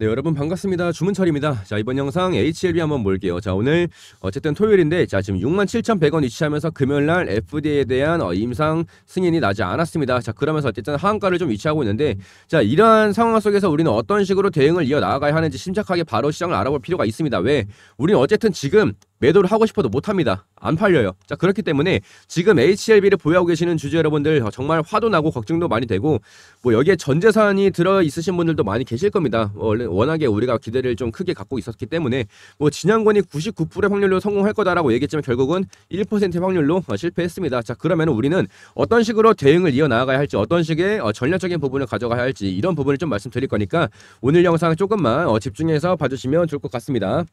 네 여러분 반갑습니다 주문철입니다 자 이번 영상 HLB 한번 볼게요 자 오늘 어쨌든 토요일인데 자 지금 67,100원 위치하면서 금요일날 FDA에 대한 어, 임상 승인이 나지 않았습니다 자 그러면서 어쨌든 하한가를 좀 위치하고 있는데 자 이러한 상황 속에서 우리는 어떤 식으로 대응을 이어나가야 하는지 심착하게 바로 시장을 알아볼 필요가 있습니다 왜 우리는 어쨌든 지금 매도를 하고 싶어도 못합니다. 안 팔려요. 자 그렇기 때문에 지금 HLB를 보유하고 계시는 주주 여러분들 어, 정말 화도 나고 걱정도 많이 되고 뭐 여기에 전재산이 들어 있으신 분들도 많이 계실 겁니다. 뭐 원래 워낙에 우리가 기대를 좀 크게 갖고 있었기 때문에 뭐 진양권이 99%의 확률로 성공할 거다라고 얘기했지만 결국은 1%의 확률로 어, 실패했습니다. 자 그러면 우리는 어떤 식으로 대응을 이어 나가야 할지 어떤 식의 어, 전략적인 부분을 가져가야 할지 이런 부분을 좀 말씀드릴 거니까 오늘 영상 조금만 집중해서 봐주시면 좋을 것 같습니다.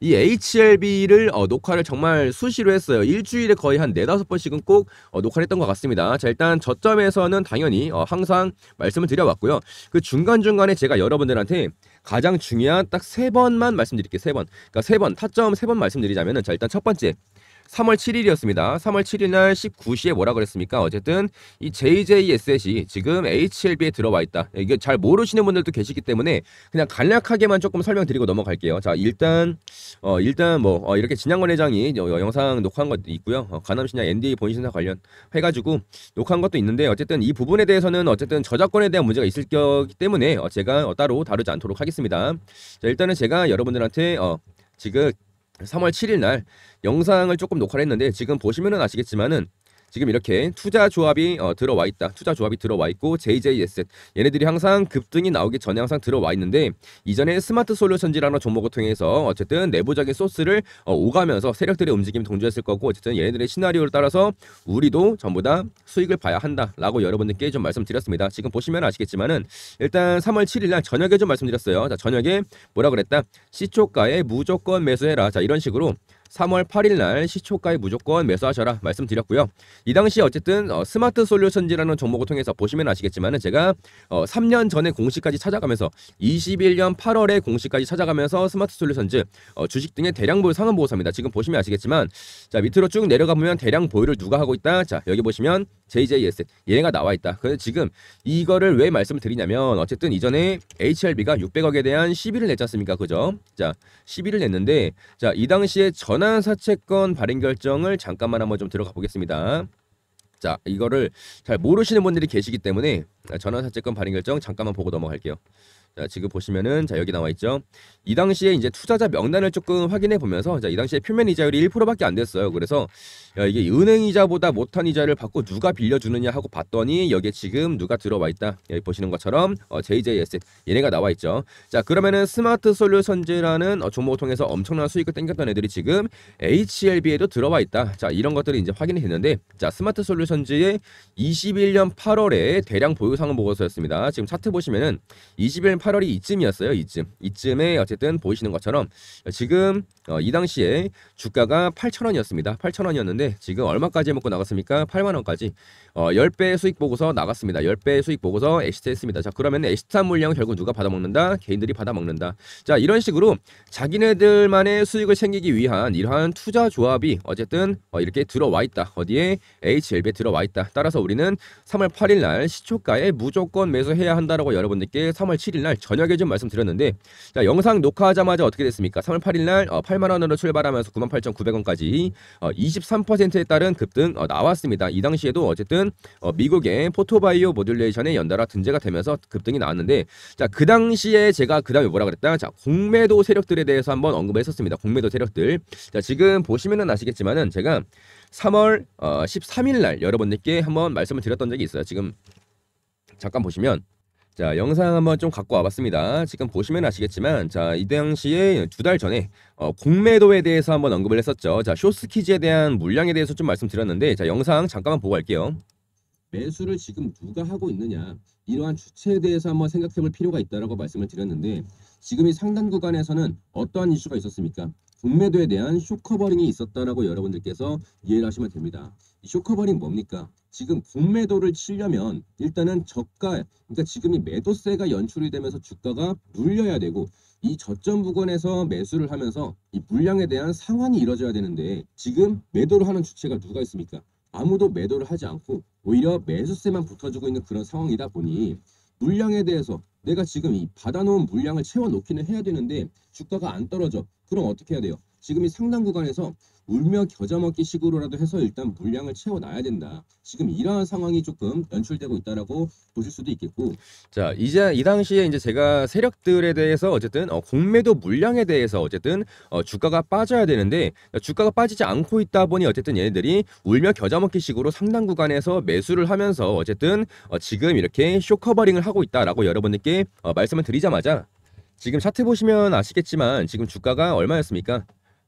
이 HLB를 어, 녹화를 정말 수시로 했어요. 일주일에 거의 한 네다섯 번씩은 꼭 어, 녹화를 했던 것 같습니다. 자, 일단 저점에서는 당연히 어, 항상 말씀을 드려왔고요. 그 중간중간에 제가 여러분들한테 가장 중요한 딱 세 번만 말씀드릴게요. 세 번. 그러니까 세 번, 타점 세 번 말씀드리자면은 자, 일단 첫 번째. 3월 7일이었습니다. 3월 7일 날 19시에 뭐라 그랬습니까? 어쨌든 이 JJSS이 지금 HLB에 들어와 있다. 이게 잘 모르시는 분들도 계시기 때문에 그냥 간략하게만 조금 설명드리고 넘어갈게요. 자, 일단 어 일단 뭐 어, 이렇게 진양권 회장이 어, 영상 녹화한 것도 있고요. 어, 가남신약 NDA 본신사 관련 해 가지고 녹화한 것도 있는데 어쨌든 이 부분에 대해서는 어쨌든 저작권에 대한 문제가 있을 거기 때문에 어, 제가 어, 따로 다루지 않도록 하겠습니다. 자, 일단은 제가 여러분들한테 어 지금 3월 7일 날 영상을 조금 녹화를 했는데 지금 보시면 아시겠지만은 지금 이렇게 투자 조합이 어, 들어와 있다. 투자 조합이 들어와 있고 JJ s 셋 얘네들이 항상 급등이 나오기 전에 항상 들어와 있는데 이전에 스마트 솔루션즈라는 종목을 통해서 어쨌든 내부적인 소스를 어, 오가면서 세력들의 움직임을 동조했을 거고 어쨌든 얘네들의 시나리오를 따라서 우리도 전부 다 수익을 봐야 한다라고 여러분들께 좀 말씀드렸습니다. 지금 보시면 아시겠지만은 일단 3월 7일 날 저녁에 좀 말씀드렸어요. 자, 저녁에 뭐라 그랬다? 시초가에 무조건 매수해라. 자, 이런 식으로 3월 8일 날 시초가에 무조건 매수하셔라 말씀드렸고요. 이 당시 어쨌든 어, 스마트 솔루션즈라는 종목을 통해서 보시면 아시겠지만은 제가 어, 3년 전에 공시까지 찾아가면서 21년 8월에 공시까지 찾아가면서 스마트 솔루션즈 어, 주식 등의 대량 보유 상한 보호사입니다 지금 보시면 아시겠지만 자 밑으로 쭉 내려가 보면 대량 보유를 누가 하고 있다. 자 여기 보시면 JJS 얘네가 나와 있다. 그래서 지금 이거를 왜 말씀을 드리냐면 어쨌든 이전에 h r b 가 600억에 대한 1 0비를 냈지 않습니까? 그죠? 자1 0비를 냈는데 자이 당시에 전 권한 사채권 발행 결정을 잠깐만 한번 좀 들어가 보겠습니다. 자, 이거를 잘 모르시는 분들이 계시기 때문에 전환 사채권 발행 결정 잠깐만 보고 넘어갈게요. 자, 지금 보시면은 자 여기 나와 있죠. 이 당시에 이제 투자자 명단을 조금 확인해 보면서 자, 이 당시에 표면 이자율이 1%밖에 안 됐어요. 그래서 야, 이게 은행 이자보다 못한 이자를 받고 누가 빌려 주느냐 하고 봤더니 여기에 지금 누가 들어와 있다. 여기 보시는 것처럼 어, JJS 얘네가 나와 있죠. 자, 그러면은 스마트 솔루션즈라는 어, 종목을 통해서 엄청난 수익을 땡겼던 애들이 지금 HLB에도 들어와 있다. 자, 이런 것들이 이제 확인을했는데 자, 스마트 솔루션즈의 21년 8월에 대량 보유 상황 보고서였습니다. 지금 차트 보시면은 21년 8월이 이쯤이었어요. 이쯤. 이쯤에 어쨌든 보이시는 것처럼 지금 어, 이 당시에 주가가 8,000원이었습니다. 8,000원이었는데 지금 얼마까지 먹고 나갔습니까? 8만 원까지. 어, 10배 수익 보고서 나갔습니다. 10배 수익 보고서 엑시트 했습니다. 자, 그러면 엑시트 한 물량 결국 누가 받아 먹는다? 개인들이 받아 먹는다. 자, 이런 식으로 자기네들만의 수익을 챙기기 위한 이러한 투자 조합이 어쨌든 어, 이렇게 들어와 있다. 어디에 HLB에 들어와 있다. 따라서 우리는 3월 8일 날 시초가에 무조건 매수해야 한다라고 여러분들께 3월 7일 날날 저녁에 좀 말씀드렸는데 자, 영상 녹화하자마자 어떻게 됐습니까? 3월 8일 날 어, 8만 원으로 출발하면서 98,900원까지 만 어, 23%에 따른 급등 어, 나왔습니다. 이 당시에도 어쨌든 어, 미국의 포토바이오 모듈레이션에 연달아 등재가 되면서 급등이 나왔는데 자, 그 당시에 제가 그다음에 뭐라 그랬다? 자, 공매도 세력들에 대해서 한번 언급했었습니다. 공매도 세력들. 자, 지금 보시면은 아시겠지만은 제가 3월 어, 13일 날 여러분들께 한번 말씀을 드렸던 적이 있어요. 지금 잠깐 보시면 자 영상 한번 좀 갖고 와봤습니다. 지금 보시면 아시겠지만 자이 당시에 두 달 전에 어, 공매도에 대해서 한번 언급을 했었죠. 자 쇼스키즈에 대한 물량에 대해서 좀 말씀드렸는데 자 영상 잠깐만 보고 갈게요. 매수를 지금 누가 하고 있느냐 이러한 주체에 대해서 한번 생각해 볼 필요가 있다라고 말씀을 드렸는데 지금 이 상단 구간에서는 어떠한 이슈가 있었습니까? 공매도에 대한 쇼커버링이 있었다라고 여러분들께서 이해를 하시면 됩니다. 쇼커버링 뭡니까? 지금 국매도를 치려면 일단은 저가 그러니까 지금이 매도세가 연출이 되면서 주가가 눌려야 되고 이 저점 부근에서 매수를 하면서 이 물량에 대한 상환이 이루어져야 되는데 지금 매도를 하는 주체가 누가 있습니까? 아무도 매도를 하지 않고 오히려 매수세만 붙어주고 있는 그런 상황이다 보니 물량에 대해서 내가 지금 이 받아놓은 물량을 채워놓기는 해야 되는데 주가가 안 떨어져 그럼 어떻게 해야 돼요? 지금 이상당 구간에서 울며 겨자 먹기 식으로라도 해서 일단 물량을 채워놔야 된다. 지금 이러한 상황이 조금 연출되고 있다라고 보실 수도 있겠고. 자 이제 이 당시에 이제 제가 세력들에 대해서 어쨌든 어, 공매도 물량에 대해서 어쨌든 어, 주가가 빠져야 되는데 어, 주가가 빠지지 않고 있다 보니 어쨌든 얘네들이 울며 겨자 먹기 식으로 상당 구간에서 매수를 하면서 어쨌든 어, 지금 이렇게 쇼커버링을 하고 있다라고 여러분들께 어, 말씀을 드리자마자 지금 차트 보시면 아시겠지만 지금 주가가 얼마였습니까?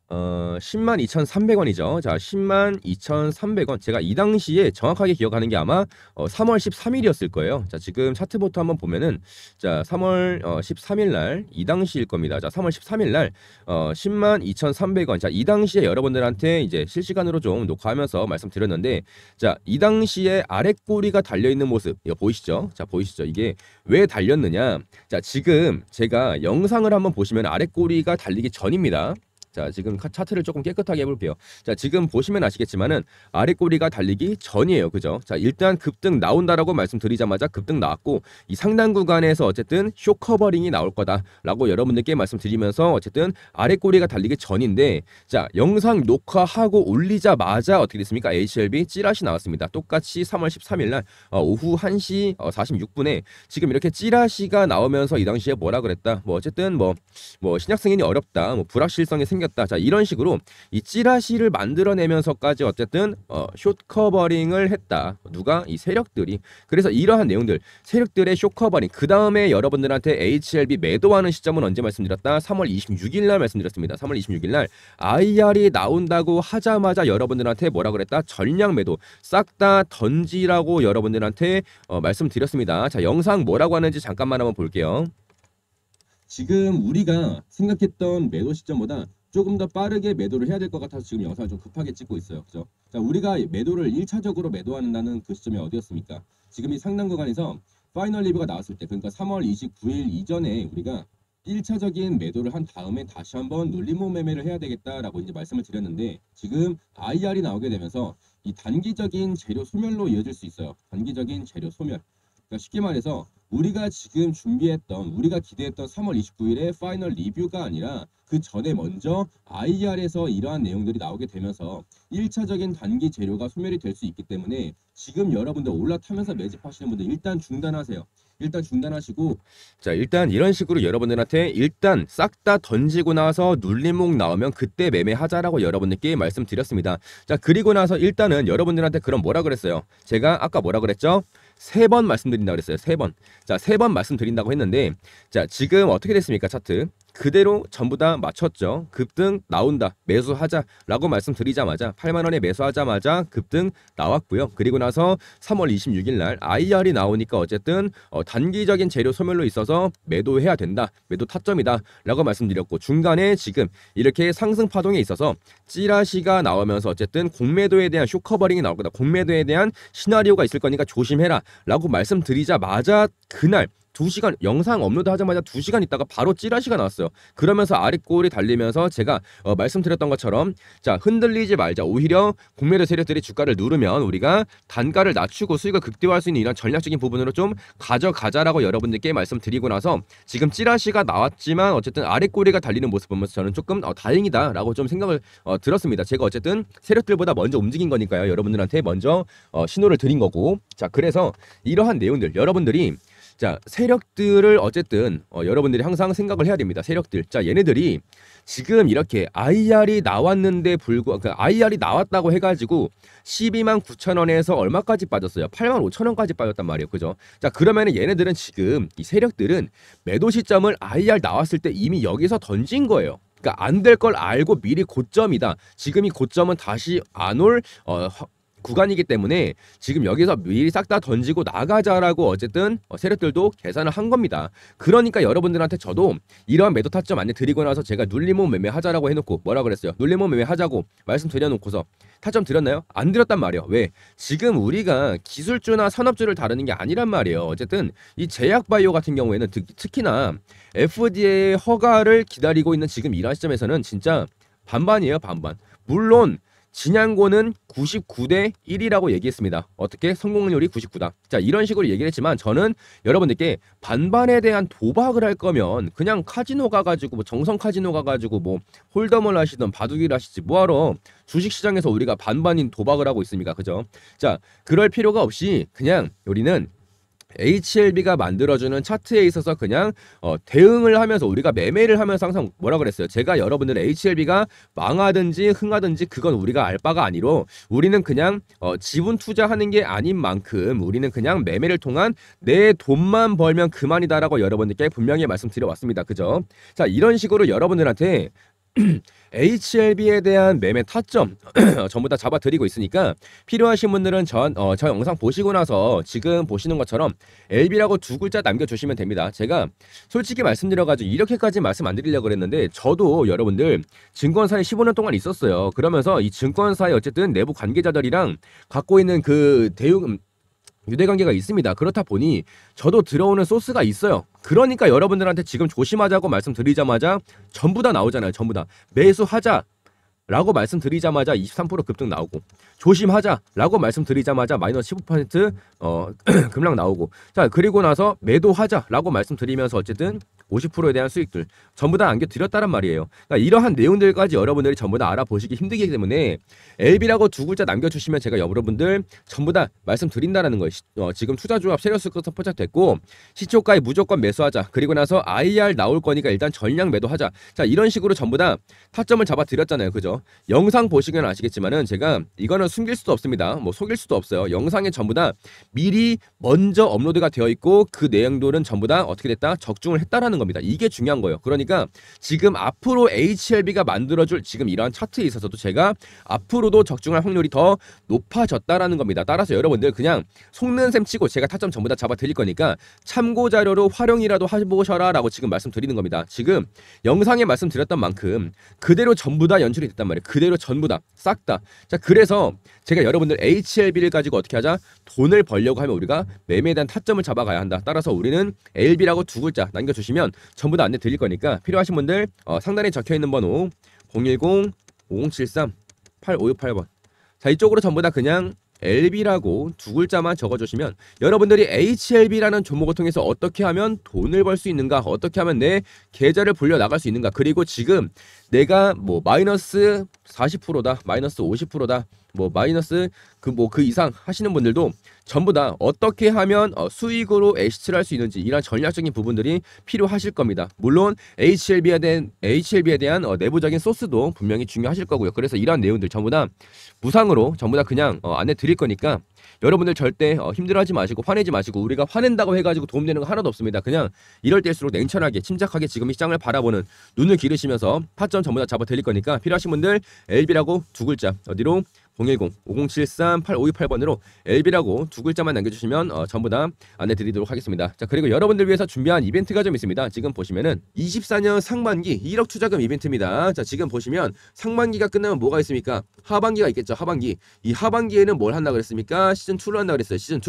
어, 10만 2,300원이죠. 자, 10만 2,300원. 제가 이 당시에 정확하게 기억하는 게 아마 어, 3월 13일이었을 거예요. 자, 지금 차트부터 한번 보면은 자, 3월 어, 13일 날 이 당시일 겁니다. 자, 3월 13일 날 어, 10만 2,300원. 자, 이 당시에 여러분들한테 이제 실시간으로 좀 녹화하면서 말씀드렸는데 자, 이 당시에 아래 꼬리가 달려 있는 모습. 이거 보이시죠? 자, 보이시죠? 이게 왜 달렸느냐? 자, 지금 제가 영상을 한번 보시면 아래 꼬리가 달리기 전입니다. 자, 지금 차트를 조금 깨끗하게 해볼게요. 자, 지금 보시면 아시겠지만은 아래 꼬리가 달리기 전이에요. 그죠? 자, 일단 급등 나온다라고 말씀드리자마자 급등 나왔고 이 상단 구간에서 어쨌든 쇼커버링이 나올 거다라고 여러분들께 말씀드리면서 어쨌든 아래 꼬리가 달리기 전인데 자, 영상 녹화하고 올리자마자 어떻게 됐습니까? HLB 찌라시 나왔습니다. 똑같이 3월 13일 날 어, 오후 1시 46분에 어, 지금 이렇게 찌라시가 나오면서 이 당시에 뭐라 그랬다. 뭐 어쨌든 뭐뭐 뭐 신약 승인이 어렵다. 뭐 불확실성이 생겨 생겼다. 자 이런 식으로 이 찌라시를 만들어내면서까지 어쨌든 어, 숏커버링을 했다. 누가 이 세력들이 그래서 이러한 내용들 세력들의 쇼커버링그 다음에 여러분들한테 HLB 매도하는 시점은 언제 말씀드렸다? 3월 26일 날 말씀드렸습니다. 3월 26일 날 IR이 나온다고 하자마자 여러분들한테 뭐라 그랬다? 전량 매도 싹 다 던지라고 여러분들한테 어, 말씀드렸습니다. 자 영상 뭐라고 하는지 잠깐만 한번 볼게요. 지금 우리가 생각했던 매도 시점보다 조금 더 빠르게 매도를 해야 될 것 같아서 지금 영상을 좀 급하게 찍고 있어요. 그죠? 자, 우리가 매도를 1차적으로 매도한다는 그 시점이 어디였습니까? 지금 이 상단 구간에서 파이널 리뷰가 나왔을 때 그러니까 3월 29일 이전에 우리가 1차적인 매도를 한 다음에 다시 한번 눌림목 매매를 해야 되겠다라고 이제 말씀을 드렸는데 지금 IR이 나오게 되면서 이 단기적인 재료 소멸로 이어질 수 있어요. 단기적인 재료 소멸. 그러니까 쉽게 말해서 우리가 지금 준비했던 우리가 기대했던 3월 29일에 파이널 리뷰가 아니라 그 전에 먼저 IR에서 이러한 내용들이 나오게 되면서 1차적인 단기 재료가 소멸이 될 수 있기 때문에 지금 여러분들 올라타면서 매집하시는 분들 일단 중단하세요. 일단 중단하시고 자 일단 이런 식으로 여러분들한테 일단 싹 다 던지고 나서 눌림목 나오면 그때 매매하자라고 여러분들께 말씀드렸습니다. 자 그리고 나서 일단은 여러분들한테 그럼 뭐라 그랬어요? 제가 아까 뭐라 그랬죠? 세번 말씀드린다 그랬어요. 세 번. 자, 세 번 말씀드린다고 했는데 자, 지금 어떻게 됐습니까? 차트. 그대로 전부 다 맞췄죠. 급등 나온다. 매수하자라고 말씀드리자마자 8만 원에 매수하자마자 급등 나왔고요. 그리고 나서 3월 26일 날 IR이 나오니까 어쨌든 어, 단기적인 재료 소멸로 있어서 매도해야 된다. 매도 타점이다라고 말씀드렸고 중간에 지금 이렇게 상승 파동에 있어서 찌라시가 나오면서 어쨌든 공매도에 대한 쇼커버링이 나올 거다. 공매도에 대한 시나리오가 있을 거니까 조심해라라고 말씀드리자마자 그날 2시간 영상 업로드 하자마자 2시간 있다가 바로 찌라시가 나왔어요. 그러면서 아랫골이 달리면서 제가 어, 말씀드렸던 것처럼 자 흔들리지 말자. 오히려 공매도 세력들이 주가를 누르면 우리가 단가를 낮추고 수익을 극대화할 수 있는 이런 전략적인 부분으로 좀 가져가자라고 여러분들께 말씀드리고 나서 지금 찌라시가 나왔지만 어쨌든 아랫꼬리가 달리는 모습 보면서 저는 조금 어, 다행이다라고 좀 생각을 어, 들었습니다. 제가 어쨌든 세력들보다 먼저 움직인 거니까요. 여러분들한테 먼저 어, 신호를 드린 거고 자 그래서 이러한 내용들 여러분들이 자 세력들을 어쨌든 어, 여러분들이 항상 생각을 해야 됩니다. 세력들 자 얘네들이 지금 이렇게 IR이 나왔는데 불구 그니까 IR이 나왔다고 해가지고 12만 9천 원에서 얼마까지 빠졌어요? 8만 5천 원까지 빠졌단 말이에요, 그죠? 자 그러면은 얘네들은 지금 이 세력들은 매도 시점을 IR 나왔을 때 이미 여기서 던진 거예요. 그러니까 안 될 걸 알고 미리 고점이다. 지금 이 고점은 다시 안 올 어, 구간이기 때문에 지금 여기서 미리 싹 다 던지고 나가자라고 어쨌든 세력들도 계산을 한 겁니다. 그러니까 여러분들한테 저도 이러한 매도 타점 안내 드리고 나서 제가 눌림목 매매하자라고 해놓고 뭐라 그랬어요? 눌림목 매매하자고 말씀드려놓고서 타점 드렸나요? 안 드렸단 말이에요. 왜? 지금 우리가 기술주나 산업주를 다루는 게 아니란 말이에요. 어쨌든 이 제약바이오 같은 경우에는 특히나 FDA 허가를 기다리고 있는 지금 이러한 시점에서는 진짜 반반이에요. 반반. 물론 진양고는 99대 1이라고 얘기했습니다. 어떻게? 성공률이 99다. 자, 이런 식으로 얘기를 했지만 저는 여러분들께 반반에 대한 도박을 할 거면 그냥 카지노 가가지고 뭐 정성 카지노 가가지고 뭐홀덤을 하시든 바둑이를 하시지 뭐하러 주식시장에서 우리가 반반인 도박을 하고 있습니까? 그죠? 자, 그럴 필요가 없이 그냥 우리는 HLB가 만들어주는 차트에 있어서 그냥 어, 대응을 하면서 우리가 매매를 하면서 항상 뭐라 그랬어요. 제가 여러분들 HLB가 망하든지 흥하든지 그건 우리가 알 바가 아니로 우리는 그냥 어, 지분 투자하는 게 아닌 만큼 우리는 그냥 매매를 통한 내 돈만 벌면 그만이다라고 여러분들께 분명히 말씀드려왔습니다. 그죠? 자 이런 식으로 여러분들한테 HLB에 대한 매매 타점 어, 전부 다 잡아드리고 있으니까 필요하신 분들은 전, 어, 저 영상 보시고 나서 지금 보시는 것처럼 LB라고 두 글자 남겨주시면 됩니다. 제가 솔직히 말씀드려가지고 이렇게까지 말씀 안 드리려고 그랬는데 저도 여러분들 증권사에 15년 동안 있었어요. 그러면서 이증권사에 어쨌든 내부 관계자들이랑 갖고 있는 그 대응 유대관계가 있습니다. 그렇다 보니 저도 들어오는 소스가 있어요. 그러니까 여러분들한테 지금 조심하자고 말씀드리자마자 전부 다 나오잖아요. 전부 다. 매수하자. 라고 말씀드리자마자 23% 급등 나오고 조심하자 라고 말씀드리자마자 마이너스 15% 어, 급락 나오고 자 그리고 나서 매도하자 라고 말씀드리면서 어쨌든 50%에 대한 수익들 전부 다 안겨드렸다란 말이에요. 그러니까 이러한 내용들까지 여러분들이 전부 다 알아보시기 힘들기 때문에 LB라고 두 글자 남겨주시면 제가 여러분들 전부 다 말씀드린다라는 거예요. 어, 지금 투자조합 세력수급서 포착됐고 시초가에 무조건 매수하자. 그리고 나서 IR 나올 거니까 일단 전량 매도하자. 자 이런 식으로 전부 다 타점을 잡아드렸잖아요. 그죠? 영상 보시면 아시겠지만은 제가 이거는 숨길 수도 없습니다. 뭐 속일 수도 없어요. 영상에 전부 다 미리 먼저 업로드가 되어 있고 그 내용들은 전부 다 어떻게 됐다? 적중을 했다라는 한다는 겁니다. 이게 중요한 거예요. 그러니까 지금 앞으로 HLB가 만들어줄 지금 이러한 차트에 있어서도 제가 앞으로도 적중할 확률이 더 높아졌다라는 겁니다. 따라서 여러분들 그냥 속는 셈 치고 제가 타점 전부 다 잡아 드릴 거니까 참고 자료로 활용이라도 해보셔라라고 지금 말씀드리는 겁니다. 지금 영상에 말씀드렸던 만큼 그대로 전부 다 연출이 됐단 말이에요. 그대로 전부 다 싹 다. 자 그래서 제가 여러분들 HLB를 가지고 어떻게 하자 돈을 벌려고 하면 우리가 매매에 대한 타점을 잡아가야 한다. 따라서 우리는 LB라고 두 글자 남겨주시면 보면 전부 다 안내 드릴 거니까 필요하신 분들 어, 상단에 적혀 있는 번호 010-5073-8568번 자 이쪽으로 전부 다 그냥 LB라고 두 글자만 적어주시면 여러분들이 HLB라는 종목을 통해서 어떻게 하면 돈을 벌 수 있는가 어떻게 하면 내 계좌를 불려 나갈 수 있는가 그리고 지금 내가 뭐 마이너스 40%다 마이너스 50%다 뭐 마이너스 그 뭐그 뭐그 이상 하시는 분들도 전부 다 어떻게 하면 어, 수익으로 엑시트를 할 수 있는지 이런 전략적인 부분들이 필요하실 겁니다. 물론 HLB에 대한 HLB에 대한 어, 내부적인 소스도 분명히 중요하실 거고요. 그래서 이러한 내용들 전부 다 무상으로 전부 다 그냥 어, 안내 드릴 거니까 여러분들 절대 힘들어하지 마시고 화내지 마시고 우리가 화낸다고 해가지고 도움되는 거 하나도 없습니다. 그냥 이럴 때일수록 냉철하게 침착하게 지금 이 시장을 바라보는 눈을 기르시면서 파점 전부 다 잡아 드릴 거니까 필요하신 분들 LB라고 두 글자 어디로 010-5073-8528번으로 LB라고 두 글자만 남겨주시면 어, 전부 다 안내드리도록 하겠습니다. 자 그리고 여러분들 위해서 준비한 이벤트가 좀 있습니다. 지금 보시면은 24년 상반기 1억 투자금 이벤트입니다. 자 지금 보시면 상반기가 끝나면 뭐가 있습니까? 하반기가 있겠죠. 하반기. 이 하반기에는 뭘 한다 그랬습니까? 시즌 2를 한다 그랬어요. 시즌 2.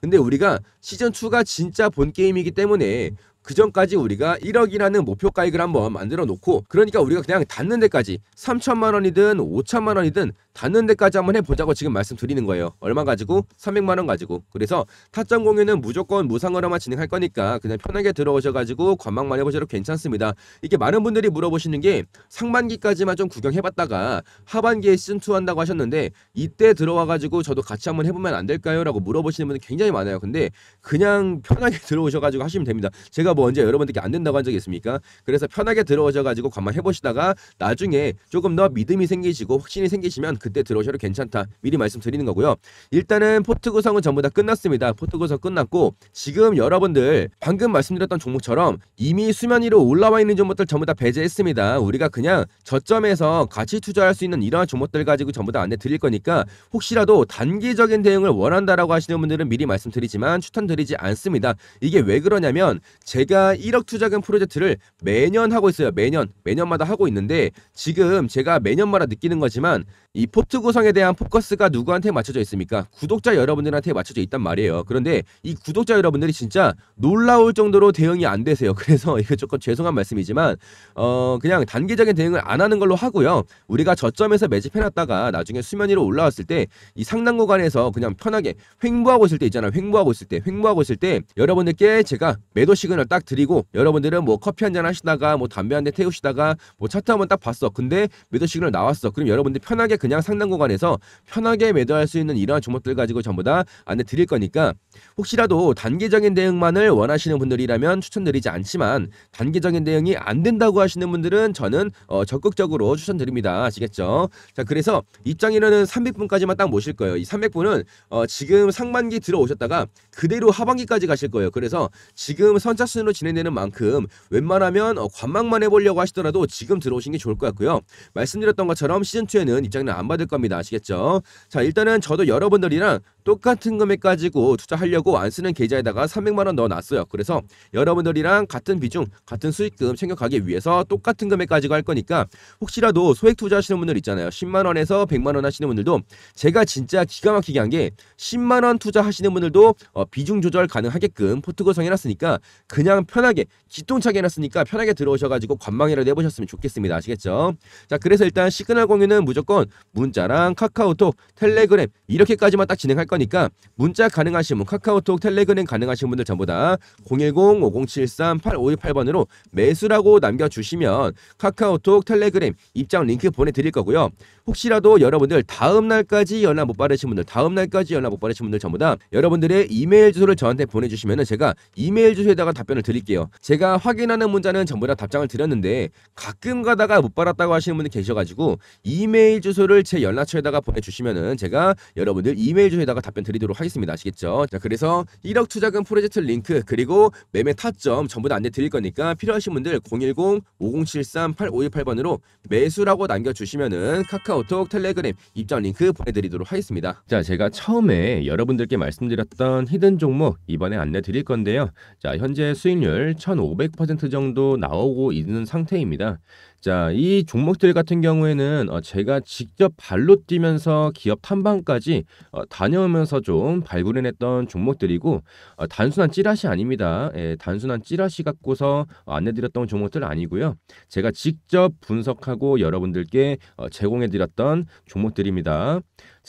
근데 우리가 시즌 2가 진짜 본 게임이기 때문에 그 전까지 우리가 1억이라는 목표 가액을 한번 만들어 놓고 그러니까 우리가 그냥 닿는 데까지 3천만 원이든 5천만 원이든 닿는 데까지 한번 해보자고 지금 말씀드리는 거예요. 얼마 가지고? 300만 원 가지고. 그래서 타점 공유는 무조건 무상으로만 진행할 거니까 그냥 편하게 들어오셔가지고 관망만 해보셔도 괜찮습니다. 이게 많은 분들이 물어보시는 게 상반기까지만 좀 구경해봤다가 하반기에 시즌2 한다고 하셨는데 이때 들어와가지고 저도 같이 한번 해보면 안 될까요? 라고 물어보시는 분들 굉장히 많아요. 근데 그냥 편하게 들어오셔가지고 하시면 됩니다. 제가 뭐뭐 언제 여러분들께 안 된다고 한 적이 있습니까? 그래서 편하게 들어오셔가지고 관망해 보시다가 나중에 조금 더 믿음이 생기시고 확신이 생기시면 그때 들어오셔도 괜찮다 미리 말씀드리는 거고요. 일단은 포트 구성은 전부 다 끝났습니다. 포트 구성 끝났고 지금 여러분들 방금 말씀드렸던 종목처럼 이미 수면 위로 올라와 있는 종목들 전부 다 배제했습니다. 우리가 그냥 저점에서 같이 투자할 수 있는 이러한 종목들 가지고 전부 다 안내 드릴 거니까 혹시라도 단기적인 대응을 원한다라고 하시는 분들은 미리 말씀드리지만 추천드리지 않습니다. 이게 왜 그러냐면 제 제가 1억 투자금 프로젝트를 매년 하고 있어요. 매년, 매년마다 하고 있는데 지금 제가 매년마다 느끼는 거지만 이 포트 구성에 대한 포커스가 누구한테 맞춰져 있습니까? 구독자 여러분들한테 맞춰져 있단 말이에요. 그런데 이 구독자 여러분들이 진짜 놀라울 정도로 대응이 안 되세요. 그래서 이거 조금 죄송한 말씀이지만 어 그냥 단계적인 대응을 안 하는 걸로 하고요. 우리가 저점에서 매집해놨다가 나중에 수면 위로 올라왔을 때 이 상단 구간에서 그냥 편하게 횡보하고 있을 때 있잖아요. 횡보하고 있을 때, 횡보하고 있을 때 여러분들께 제가 매도 시그널 딱 드리고 여러분들은 뭐 커피 한 잔 하시다가 뭐 담배 한 대 태우시다가 뭐 차트 한 번 딱 봤어. 근데 매도 시그널 나왔어. 그럼 여러분들 편하게 그냥 상단 구간에서 편하게 매도할 수 있는 이러한 종목들 가지고 전부 다 안내 드릴 거니까 혹시라도 단계적인 대응만을 원하시는 분들이라면 추천드리지 않지만 단계적인 대응이 안 된다고 하시는 분들은 저는 어 적극적으로 추천드립니다. 아시겠죠? 자 그래서 입장일은 300분까지만 딱 모실 거예요. 이 300분은 어 지금 상반기 들어오셨다가 그대로 하반기까지 가실 거예요. 그래서 지금 선착순 시즌으로 진행되는 만큼 웬만하면 어, 관망만 해보려고 하시더라도 지금 들어오신 게 좋을 것 같고요. 말씀드렸던 것처럼 시즌2에는 입장료안 받을 겁니다. 아시겠죠? 자 일단은 저도 여러분들이랑 똑같은 금액 가지고 투자하려고 안 쓰는 계좌에다가 300만 원 넣어놨어요. 그래서 여러분들이랑 같은 비중, 같은 수익금 챙겨가기 위해서 똑같은 금액 가지고 할 거니까 혹시라도 소액 투자하시는 분들 있잖아요. 10만 원에서 100만 원 하시는 분들도 제가 진짜 기가 막히게 한 게 10만 원 투자하시는 분들도 어, 비중 조절 가능하게끔 포트구성해놨으니까 그냥 편하게 기똥차게 해놨으니까 편하게 들어오셔가지고 관망이라도 해보셨으면 좋겠습니다. 아시겠죠? 자 그래서 일단 시그널 공유는 무조건 문자랑 카카오톡, 텔레그램 이렇게까지만 딱 진행할 거니까 문자 가능하신 분, 카카오톡, 텔레그램 가능하신 분들 전부 다0 1 0 5 0 7 3 8 5 1 8번으로 매수라고 남겨주시면 카카오톡, 텔레그램 입장 링크 보내드릴 거고요. 혹시라도 여러분들 다음 날까지 연락 못 받으신 분들, 다음 날까지 연락 못 받으신 분들 전부 다 여러분들의 이메일 주소를 저한테 보내주시면 제가 이메일 주소에다가 답변을 드릴게요. 제가 확인하는 문자는 전부 다 답장을 드렸는데 가끔 가다가 못 받았다고 하시는 분들 계셔가지고 이메일 주소를 제 연락처에다가 보내주시면 제가 여러분들 이메일 주소에다가 이따가 답변 드리도록 하겠습니다. 아시겠죠? 자, 그래서 1억 투자금 프로젝트 링크 그리고 매매 타점 전부 다 안내 드릴 거니까 필요하신 분들 010-5073-8518번으로 매수라고 남겨주시면은 카카오톡, 텔레그램 입장 링크 보내드리도록 하겠습니다. 자, 제가 처음에 여러분들께 말씀드렸던 히든 종목 이번에 안내 드릴 건데요. 자, 현재 수익률 1,500% 정도 나오고 있는 상태입니다. 자, 이 종목들 같은 경우에는 어, 제가 직접 발로 뛰면서 기업 탐방까지 어, 다녀온 뛰면서좀 발굴해냈던 종목들이고 어, 단순한 찌라시 아닙니다. 예, 단순한 찌라시 갖고서 안내드렸던 종목들 아니고요. 제가 직접 분석하고 여러분들께 어, 제공해드렸던 종목들입니다.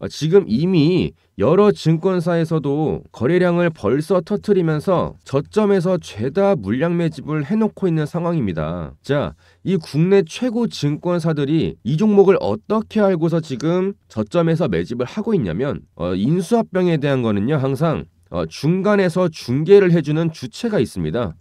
어, 지금 이미 여러 증권사에서도 거래량을 벌써 터트리면서 저점에서 죄다 물량 매집을 해놓고 있는 상황입니다. 자, 이 국내 최고 증권사들이 이 종목을 어떻게 알고서 지금 저점에서 매집을 하고 있냐면 어, 인수합병에 대한 거는요 항상 어, 중간에서 중개를 해주는 주체가 있습니다.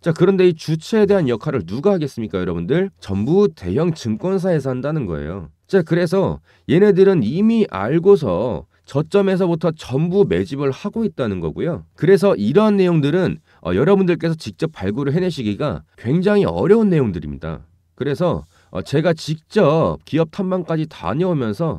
자, 그런데 이 주체에 대한 역할을 누가 하겠습니까, 여러분들? 전부 대형 증권사에서 한다는 거예요. 자, 그래서 얘네들은 이미 알고서 저점에서부터 전부 매집을 하고 있다는 거고요. 그래서 이러한 내용들은 어, 여러분들께서 직접 발굴을 해내시기가 굉장히 어려운 내용들입니다. 그래서 어, 제가 직접 기업 탐방까지 다녀오면서